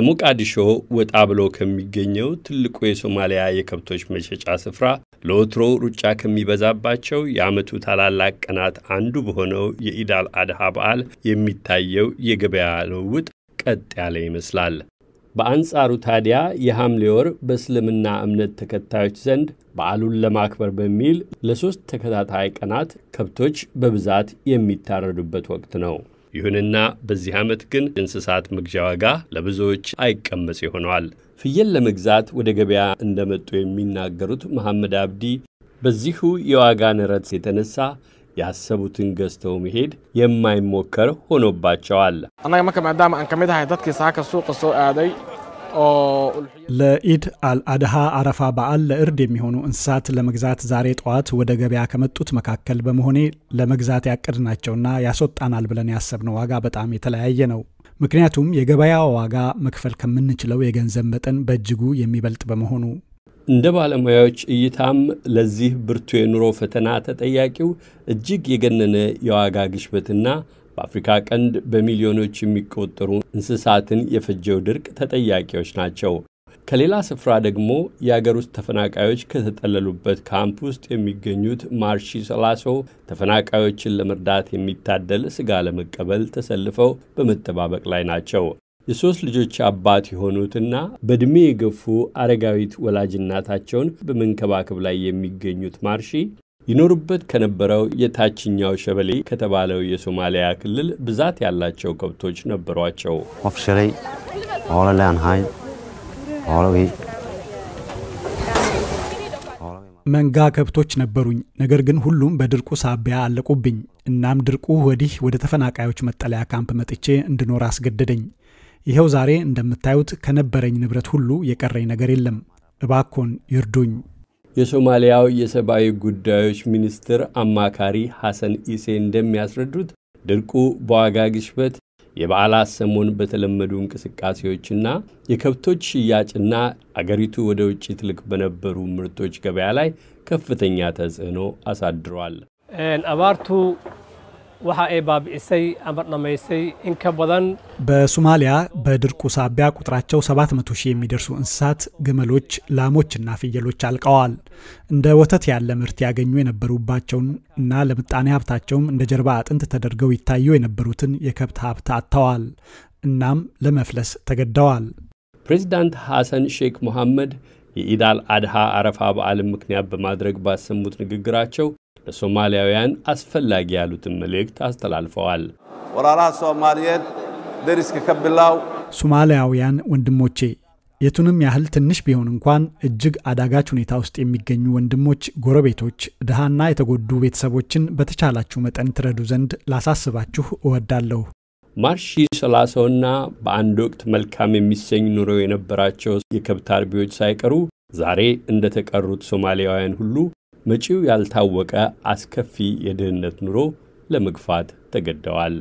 ከሞቃዲሾ ወጣ ብሎ ከሚገኘው ትልቁ የሶማሊያ የከብቶች መሸጫ ስፍራ ለወትሮ ሩጫ ከሚበዛባቸው የዓመቱ ታላላቅ ቀናት አንዱ በሆነው የኢዳል አድሃ በዓል የሚታየው የገበያ ልውውጥ ቀጥ ያለ ይመስላል። በአንጻሩ ታዲያ የሐምሌ ወር በእስልምና እምነት ተከታዮች ዘንድ በዓሉን ለማክበር በሚል ለሦስት ተከታታይ ቀናት ከብቶች በብዛት የሚታረዱበት ወቅት ነው። ይሁንና በዚህ ዓመት ግን እንስሳት መግዣ ዋጋ ለብዙዎች አይቀመስ ይሆነዋል። ፍየል ለመግዛት ወደ ገበያ እንደመጡ የሚናገሩት መሐመድ አብዲ በዚሁ የዋጋ ንረት የተነሳ ያሰቡትን ገዝተው መሄድ የማይሞከር ሆኖባቸዋል። ለኢድ አልአድሃ አረፋ በዓል ለእርድ የሚሆኑ እንስሳት ለመግዛት ዛሬ ጠዋት ወደ ገበያ ከመጡት መካከል በመሆኔ ለመግዛት ያቀድናቸውና ያስወጣናል ብለን ያሰብነው ዋጋ በጣም የተለያየ ነው። ምክንያቱም የገበያ ዋጋ መክፈል ከምንችለው የገንዘብ መጠን በእጅጉ የሚበልጥ በመሆኑ። እንደ ባለሙያዎች እይታም ለዚህ ብርቱ የኑሮ ፈተና ተጠያቂው እጅግ የገነነ የዋጋ ግሽበትና በአፍሪካ ቀንድ በሚሊዮኖች የሚቆጠሩ እንስሳትን የፈጀው ድርቅ ተጠያቂዎች ናቸው። ከሌላ ስፍራ ደግሞ የአገር ውስጥ ተፈናቃዮች ከተጠለሉበት ካምፕ ውስጥ የሚገኙት ማርሺ ሰላሶ ተፈናቃዮችን ለመርዳት የሚታደል ስጋ ለመቀበል ተሰልፈው በመጠባበቅ ላይ ናቸው። የሦስት ልጆች አባት የሆኑትና በዕድሜ የገፉ አረጋዊት ወላጅናታቸውን በመንከባከብ ላይ የሚገኙት ማርሺ ይኖሩበት ከነበረው የታችኛው ሸበሌ ከተባለው የሶማሊያ ክልል ብዛት ያላቸው ከብቶች ነበሯቸው። መንጋ ከብቶች ነበሩኝ፣ ነገር ግን ሁሉም በድርቁ ሳቢያ አለቁብኝ። እናም ድርቁ ወዲህ ወደ ተፈናቃዮች መጠለያ ካምፕ መጥቼ እንድኖር አስገደደኝ። ይኸው ዛሬ እንደምታዩት ከነበረኝ ንብረት ሁሉ የቀረኝ ነገር የለም። እባኮን ይርዱኝ። የሶማሊያው የሰብአዊ ጉዳዮች ሚኒስትር አማካሪ ሐሰን ኢሴ እንደሚያስረዱት ድርቁ በዋጋ ግሽበት፣ የበዓላት ሰሞን በተለመዱ እንቅስቃሴዎችና የከብቶች ሽያጭና አገሪቱ ወደ ውጭ ትልቅ በነበሩ ምርቶች ገበያ ላይ ከፍተኛ ተጽዕኖ አሳድሯል። አባርቱ waxa ay baabi'isay ama dhammaysay in ka badan በሶማሊያ በድርቁ ሳቢያ ቁጥራቸው 700 ሺህ የሚደርሱ እንስሳት ግመሎች፣ ላሞችና ፍየሎች አልቀዋል። እንደ ወተት ያለ ምርት ያገኙ የነበሩባቸውን እና ለምጣኔ ሀብታቸውም እንደ ጀርባ አጥንት ተደርገው ይታዩ የነበሩትን የከብት ሀብት አጥተዋል። እናም ለመፍለስ ተገደዋል። ፕሬዚዳንት ሐሰን ሼክ ሙሐመድ የኢዳል አድሃ አረፋ በዓልን ምክንያት በማድረግ ባሰሙት ንግግራቸው ለሶማሊያውያን አስፈላጊ ያሉትን መልእክት አስተላልፈዋል። ወራራ ሶማልየን ደሪስክ ከብላው ሶማሊያውያን ወንድሞቼ የቱንም ያህል ትንሽ ቢሆን እንኳን እጅግ አዳጋች ሁኔታ ውስጥ የሚገኙ ወንድሞች፣ ጎረቤቶች፣ ድሃና የተጎዱ ቤተሰቦችን በተቻላችሁ መጠን ትረዱ ዘንድ ላሳስባችሁ እወዳለሁ። ማርሺ ሰላሰውና በአንድ ወቅት መልካም የሚሰኝ ኑሮ የነበራቸው የከብት አርቢዎች ሳይቀሩ ዛሬ እንደተቀሩት ሶማሊያውያን ሁሉ መጪው ያልታወቀ አስከፊ የድህነት ኑሮ ለመግፋት ተገደዋል።